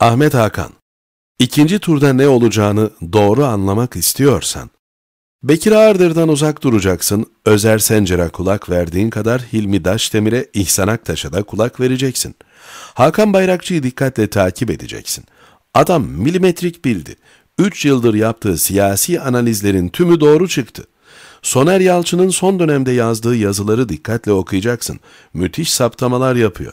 Ahmet Hakan, ikinci turda ne olacağını doğru anlamak istiyorsan, Bekir Ağırdır'dan uzak duracaksın, Özer Sencer'e kulak verdiğin kadar Hilmi Daşdemir'e, İhsan Aktaş'a da kulak vereceksin. Hakan Bayrakçı'yı dikkatle takip edeceksin. Adam milimetrik bildi. Üç yıldır yaptığı siyasi analizlerin tümü doğru çıktı. Soner Yalçın'ın son dönemde yazdığı yazıları dikkatle okuyacaksın. Müthiş saptamalar yapıyor.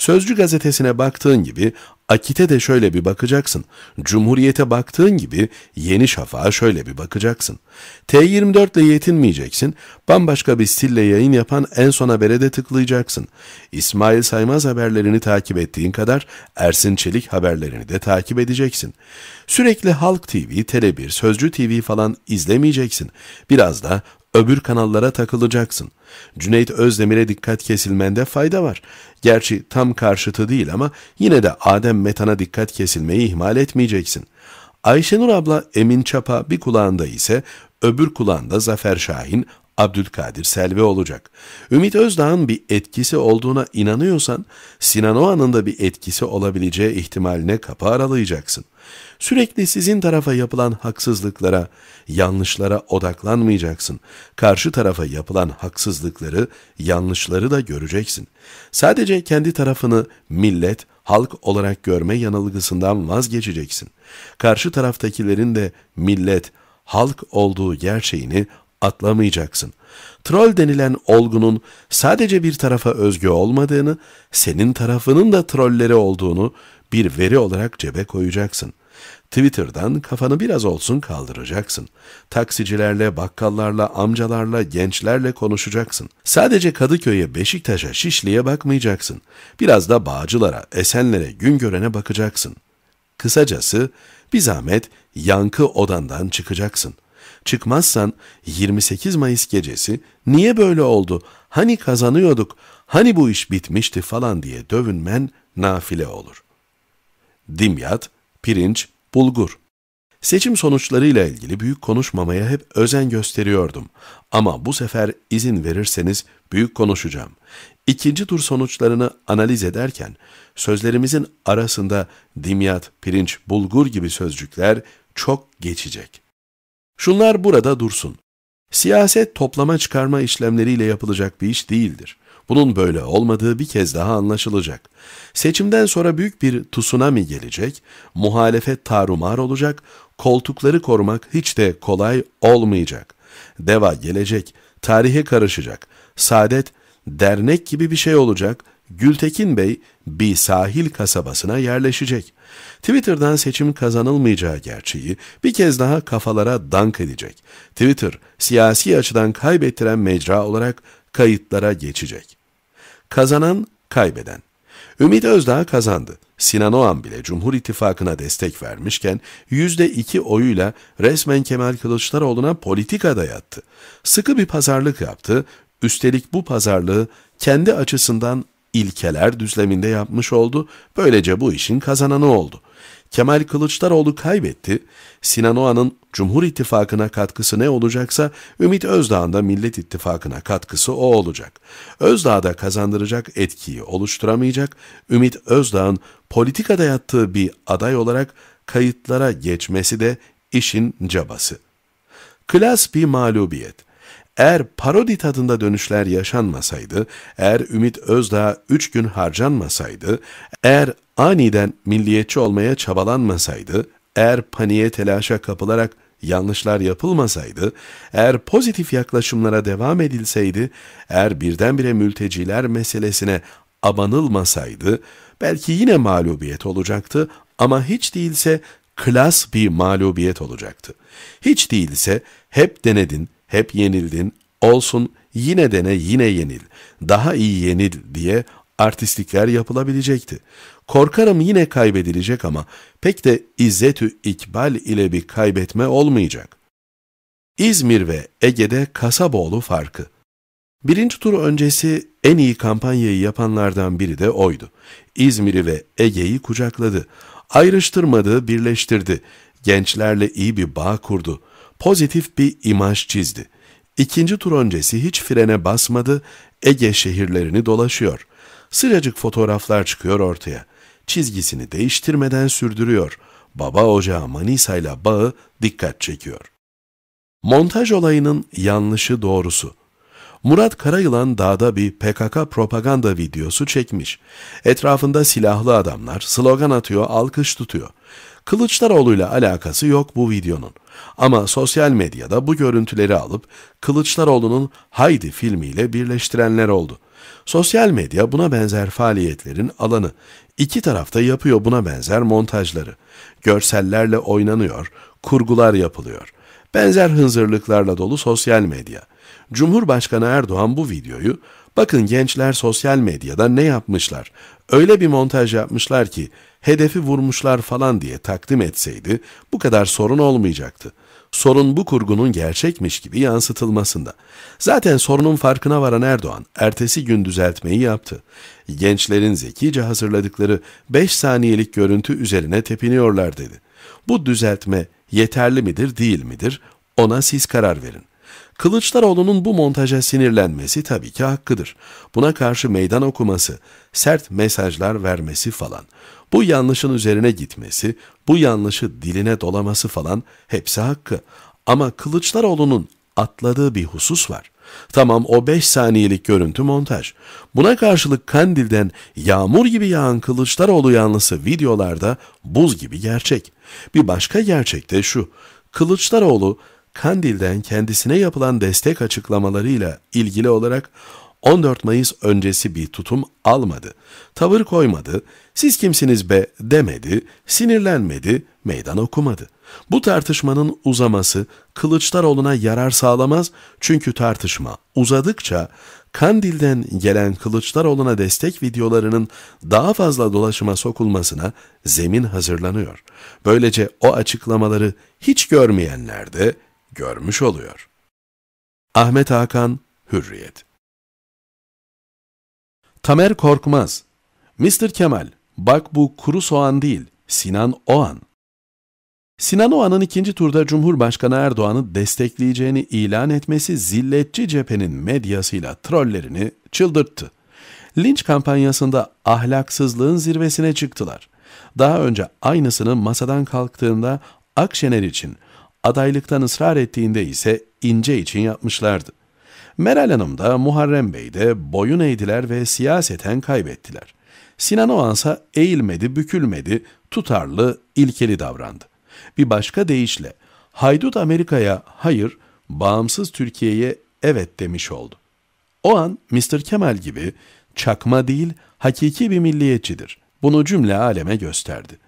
Sözcü gazetesine baktığın gibi Akit'e de şöyle bir bakacaksın. Cumhuriyete baktığın gibi Yeni Şafak'a şöyle bir bakacaksın. T24 ile yetinmeyeceksin. Bambaşka bir stille yayın yapan En Son Haber'e de tıklayacaksın. İsmail Saymaz haberlerini takip ettiğin kadar Ersin Çelik haberlerini de takip edeceksin. Sürekli Halk TV, Tele1, Sözcü TV falan izlemeyeceksin. Biraz da Öbür kanallara takılacaksın. Cüneyt Özdemir'e dikkat kesilmende fayda var. Gerçi tam karşıtı değil ama yine de Adem Metan'a dikkat kesilmeyi ihmal etmeyeceksin. Ayşenur abla Emin Çapa bir kulağında ise öbür kulağında Zafer Şahin, Abdülkadir Selvi olacak. Ümit Özdağ'ın bir etkisi olduğuna inanıyorsan Sinan Oğan'ın da bir etkisi olabileceği ihtimaline kapı aralayacaksın. Sürekli sizin tarafa yapılan haksızlıklara, yanlışlara odaklanmayacaksın. Karşı tarafa yapılan haksızlıkları, yanlışları da göreceksin. Sadece kendi tarafını millet, halk olarak görme yanılgısından vazgeçeceksin. Karşı taraftakilerin de millet, halk olduğu gerçeğini atlamayacaksın. Troll denilen olgunun sadece bir tarafa özgü olmadığını, senin tarafının da trolleri olduğunu bir veri olarak cebe koyacaksın. Twitter'dan kafanı biraz olsun kaldıracaksın. Taksicilerle, bakkallarla, amcalarla, gençlerle konuşacaksın. Sadece Kadıköy'e, Beşiktaş'a, Şişli'ye bakmayacaksın. Biraz da Bağcılar'a, Esenler'e, Güngören'e bakacaksın. Kısacası bir zahmet yankı odandan çıkacaksın.'' Çıkmazsan 28 Mayıs gecesi niye böyle oldu? Hani kazanıyorduk? Hani bu iş bitmişti falan diye dövünmen nafile olur. Dimyat, pirinç, bulgur. Seçim sonuçlarıyla ilgili büyük konuşmamaya hep özen gösteriyordum. Ama bu sefer izin verirseniz büyük konuşacağım. İkinci tur sonuçlarını analiz ederken sözlerimizin arasında dimyat, pirinç, bulgur gibi sözcükler çok geçecek. Şunlar burada dursun. Siyaset toplama çıkarma işlemleriyle yapılacak bir iş değildir. Bunun böyle olmadığı bir kez daha anlaşılacak. Seçimden sonra büyük bir tsunami gelecek, muhalefet tarumar olacak, koltukları korumak hiç de kolay olmayacak. Deva gelecek, tarihe karışacak, saadet dernek gibi bir şey olacak, Gültekin Bey bir sahil kasabasına yerleşecek. Twitter'dan seçim kazanılmayacağı gerçeği bir kez daha kafalara dank edecek. Twitter siyasi açıdan kaybettiren mecra olarak kayıtlara geçecek. Kazanan, kaybeden. Ümit Özdağ kazandı. Sinan Oğan bile Cumhur İttifakı'na destek vermişken %2 oyuyla resmen Kemal Kılıçdaroğlu'na politika dayattı. Sıkı bir pazarlık yaptı, üstelik bu pazarlığı kendi açısından ilkeler düzleminde yapmış oldu. Böylece bu işin kazananı oldu. Kemal Kılıçdaroğlu kaybetti. Sinanoğanın Oğan'ın Cumhur İttifakı'na katkısı ne olacaksa Ümit Özdağ'ın da Millet İttifakı'na katkısı o olacak. Özdağ da kazandıracak etkiyi oluşturamayacak. Ümit Özdağ'ın politikada yattığı bir aday olarak kayıtlara geçmesi de işin cabası. Klas bir mağlubiyet. Eğer parodi tadında dönüşler yaşanmasaydı, eğer Ümit Özdağ 3 gün harcanmasaydı, eğer aniden milliyetçi olmaya çabalanmasaydı, eğer paniğe telaşa kapılarak yanlışlar yapılmasaydı, eğer pozitif yaklaşımlara devam edilseydi, eğer birdenbire mülteciler meselesine abanılmasaydı, belki yine mağlubiyet olacaktı ama hiç değilse klas bir mağlubiyet olacaktı. Hiç değilse hep denedin, hep yenildin, olsun yine dene yine yenil, daha iyi yenil diye artistlikler yapılabilecekti. Korkarım yine kaybedilecek ama pek de izzetü ikbal ile bir kaybetme olmayacak. İzmir ve Ege'de Kasaboğlu farkı. Birinci tur öncesi en iyi kampanyayı yapanlardan biri de oydu. İzmir'i ve Ege'yi kucakladı. Ayrıştırmadı, birleştirdi. Gençlerle iyi bir bağ kurdu pozitif bir imaj çizdi. İkinci tur öncesi hiç frene basmadı, Ege şehirlerini dolaşıyor. Sıcacık fotoğraflar çıkıyor ortaya. Çizgisini değiştirmeden sürdürüyor. Baba ocağı Manisa ile bağı dikkat çekiyor. Montaj olayının yanlışı doğrusu. Murat Karayılan dağda bir PKK propaganda videosu çekmiş. Etrafında silahlı adamlar slogan atıyor, alkış tutuyor. ile alakası yok bu videonun. Ama sosyal medyada bu görüntüleri alıp Kılıçdaroğlu'nun Haydi filmiyle birleştirenler oldu. Sosyal medya buna benzer faaliyetlerin alanı. İki tarafta yapıyor buna benzer montajları. Görsellerle oynanıyor, kurgular yapılıyor. Benzer hınzırlıklarla dolu sosyal medya. Cumhurbaşkanı Erdoğan bu videoyu bakın gençler sosyal medyada ne yapmışlar. Öyle bir montaj yapmışlar ki hedefi vurmuşlar falan diye takdim etseydi bu kadar sorun olmayacaktı. Sorun bu kurgunun gerçekmiş gibi yansıtılmasında. Zaten sorunun farkına varan Erdoğan ertesi gün düzeltmeyi yaptı. Gençlerin zekice hazırladıkları 5 saniyelik görüntü üzerine tepiniyorlar dedi. Bu düzeltme yeterli midir değil midir ona siz karar verin. Kılıçdaroğlu'nun bu montaja sinirlenmesi tabii ki hakkıdır. Buna karşı meydan okuması, sert mesajlar vermesi falan, bu yanlışın üzerine gitmesi, bu yanlışı diline dolaması falan hepsi hakkı. Ama Kılıçdaroğlu'nun atladığı bir husus var. Tamam o 5 saniyelik görüntü montaj. Buna karşılık Kandil'den yağmur gibi yağan Kılıçdaroğlu yanlısı videolarda buz gibi gerçek. Bir başka gerçek de şu. Kılıçdaroğlu Kandil'den kendisine yapılan destek açıklamalarıyla ilgili olarak 14 Mayıs öncesi bir tutum almadı. Tavır koymadı, siz kimsiniz be demedi, sinirlenmedi, meydan okumadı. Bu tartışmanın uzaması Kılıçdaroğlu'na yarar sağlamaz çünkü tartışma uzadıkça Kandil'den gelen Kılıçdaroğlu'na destek videolarının daha fazla dolaşıma sokulmasına zemin hazırlanıyor. Böylece o açıklamaları hiç görmeyenler de görmüş oluyor. Ahmet Hakan, Hürriyet Tamer Korkmaz, Mr. Kemal, bak bu kuru soğan değil, Sinan Oğan. Sinan Oğan'ın ikinci turda Cumhurbaşkanı Erdoğan'ı destekleyeceğini ilan etmesi zilletçi cephenin medyasıyla trollerini çıldırttı. Linç kampanyasında ahlaksızlığın zirvesine çıktılar. Daha önce aynısını masadan kalktığında Akşener için adaylıktan ısrar ettiğinde ise ince için yapmışlardı. Meral Hanım da Muharrem Bey de boyun eğdiler ve siyaseten kaybettiler. Sinan Oğansa eğilmedi, bükülmedi, tutarlı, ilkeli davrandı. Bir başka deyişle, haydut Amerika'ya hayır, bağımsız Türkiye'ye evet demiş oldu. O an Mr. Kemal gibi çakma değil, hakiki bir milliyetçidir. Bunu cümle aleme gösterdi.''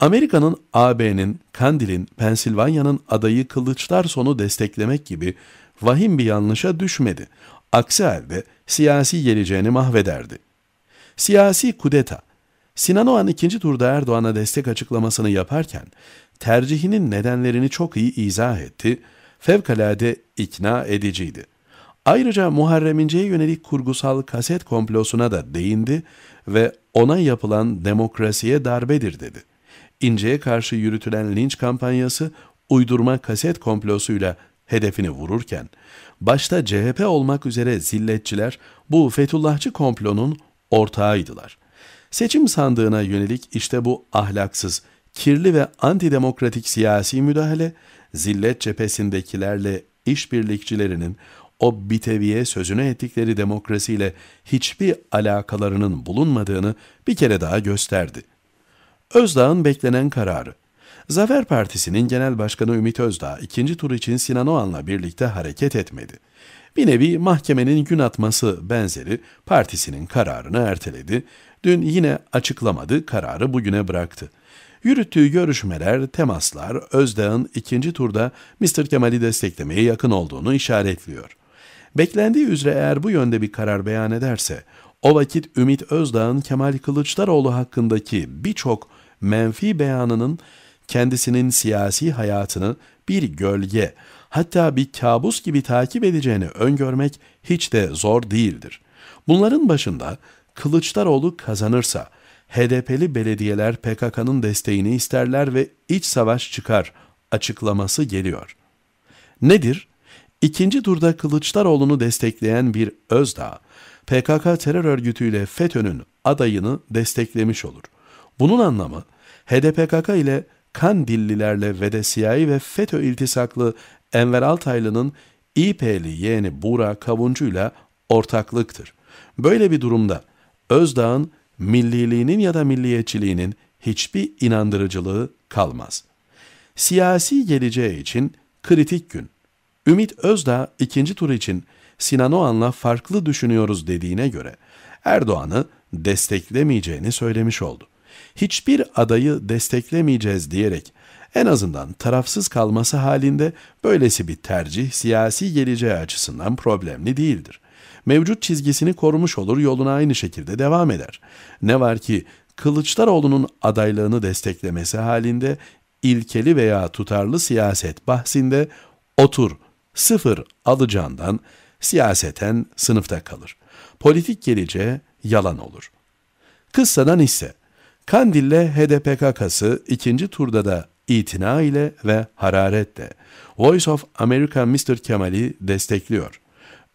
Amerika'nın AB'nin, Kandil'in, Pensilvanya'nın adayı kılıçlar sonu desteklemek gibi vahim bir yanlışa düşmedi. Aksi halde siyasi geleceğini mahvederdi. Siyasi kudeta Sinanoğan ikinci turda Erdoğan'a destek açıklamasını yaparken tercihinin nedenlerini çok iyi izah etti, fevkalade ikna ediciydi. Ayrıca Muharrem İnce'ye yönelik kurgusal kaset komplosuna da değindi ve ona yapılan demokrasiye darbedir dedi. İnce'ye karşı yürütülen linç kampanyası uydurma kaset komplosuyla hedefini vururken, başta CHP olmak üzere zilletçiler bu Fethullahçı komplonun ortağıydılar. Seçim sandığına yönelik işte bu ahlaksız, kirli ve antidemokratik siyasi müdahale, zillet cephesindekilerle işbirlikçilerinin o biteviye sözünü ettikleri demokrasiyle hiçbir alakalarının bulunmadığını bir kere daha gösterdi.'' Özdağ'ın beklenen kararı. Zafer Partisi'nin Genel Başkanı Ümit Özdağ ikinci tur için Sinan Oğan'la birlikte hareket etmedi. Bir nevi mahkemenin gün atması benzeri partisinin kararını erteledi. Dün yine açıklamadı, kararı bugüne bıraktı. Yürüttüğü görüşmeler, temaslar Özdağ'ın ikinci turda Mr. Kemal'i desteklemeye yakın olduğunu işaretliyor. Beklendiği üzere eğer bu yönde bir karar beyan ederse, o vakit Ümit Özdağ'ın Kemal Kılıçdaroğlu hakkındaki birçok menfi beyanının kendisinin siyasi hayatını bir gölge, hatta bir kabus gibi takip edeceğini öngörmek hiç de zor değildir. Bunların başında Kılıçdaroğlu kazanırsa HDP'li belediyeler PKK'nın desteğini isterler ve iç savaş çıkar açıklaması geliyor. Nedir? İkinci turda Kılıçdaroğlu'nu destekleyen bir özdağ, PKK terör örgütüyle FETÖ'nün adayını desteklemiş olur.'' Bunun anlamı HDPKK ile Kandillilerle ve de siyahi ve FETÖ iltisaklı Enver Altaylı'nın İP'li yeğeni Buğra Kavuncu'yla ortaklıktır. Böyle bir durumda Özdağ'ın milliliğinin ya da milliyetçiliğinin hiçbir inandırıcılığı kalmaz. Siyasi geleceği için kritik gün. Ümit Özdağ ikinci tur için Sinan farklı düşünüyoruz dediğine göre Erdoğan'ı desteklemeyeceğini söylemiş oldu hiçbir adayı desteklemeyeceğiz diyerek en azından tarafsız kalması halinde böylesi bir tercih siyasi geleceği açısından problemli değildir. Mevcut çizgisini korumuş olur yoluna aynı şekilde devam eder. Ne var ki Kılıçdaroğlu'nun adaylığını desteklemesi halinde ilkeli veya tutarlı siyaset bahsinde otur sıfır alacağından siyaseten sınıfta kalır. Politik geleceğe yalan olur. Kıssadan ise Kandil'le HDP HDPKK'sı ikinci turda da itina ile ve hararetle Voice of America Mr. Kemal'i destekliyor.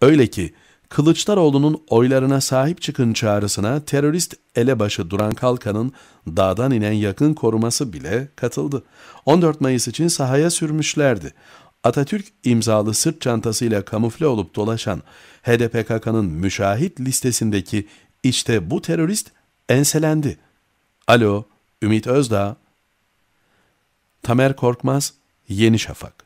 Öyle ki Kılıçdaroğlu'nun oylarına sahip çıkın çağrısına terörist elebaşı Duran Kalkan'ın dağdan inen yakın koruması bile katıldı. 14 Mayıs için sahaya sürmüşlerdi. Atatürk imzalı sırt çantasıyla kamufle olup dolaşan HDP HDPKK'nın müşahit listesindeki işte bu terörist enselendi. Alo, Ümit Özdağ. Tamer Korkmaz, Yeni Şafak.